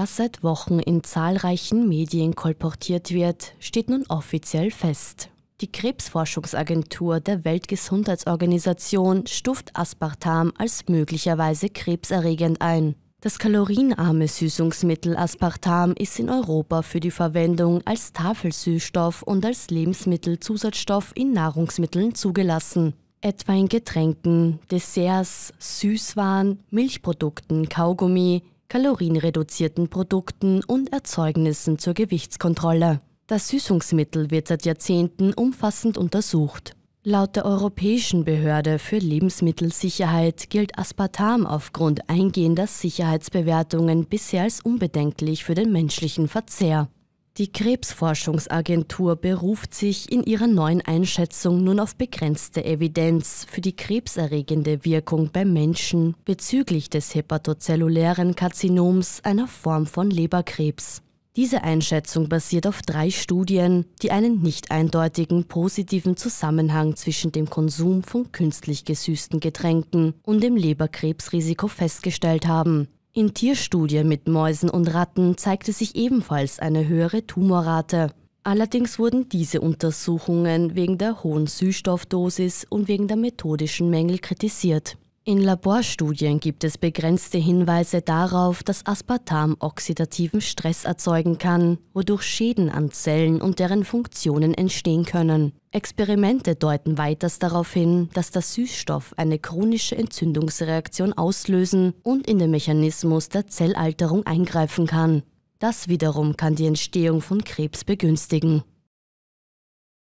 Was seit Wochen in zahlreichen Medien kolportiert wird, steht nun offiziell fest. Die Krebsforschungsagentur der Weltgesundheitsorganisation stuft Aspartam als möglicherweise krebserregend ein. Das kalorienarme Süßungsmittel Aspartam ist in Europa für die Verwendung als Tafelsüßstoff und als Lebensmittelzusatzstoff in Nahrungsmitteln zugelassen. Etwa in Getränken, Desserts, Süßwaren, Milchprodukten, Kaugummi, kalorienreduzierten Produkten und Erzeugnissen zur Gewichtskontrolle. Das Süßungsmittel wird seit Jahrzehnten umfassend untersucht. Laut der Europäischen Behörde für Lebensmittelsicherheit gilt Aspartam aufgrund eingehender Sicherheitsbewertungen bisher als unbedenklich für den menschlichen Verzehr. Die Krebsforschungsagentur beruft sich in ihrer neuen Einschätzung nun auf begrenzte Evidenz für die krebserregende Wirkung beim Menschen bezüglich des hepatozellulären Karzinoms, einer Form von Leberkrebs. Diese Einschätzung basiert auf drei Studien, die einen nicht eindeutigen positiven Zusammenhang zwischen dem Konsum von künstlich gesüßten Getränken und dem Leberkrebsrisiko festgestellt haben. In Tierstudien mit Mäusen und Ratten zeigte sich ebenfalls eine höhere Tumorrate. Allerdings wurden diese Untersuchungen wegen der hohen Süßstoffdosis und wegen der methodischen Mängel kritisiert. In Laborstudien gibt es begrenzte Hinweise darauf, dass Aspartam oxidativen Stress erzeugen kann, wodurch Schäden an Zellen und deren Funktionen entstehen können. Experimente deuten weiters darauf hin, dass der Süßstoff eine chronische Entzündungsreaktion auslösen und in den Mechanismus der Zellalterung eingreifen kann. Das wiederum kann die Entstehung von Krebs begünstigen.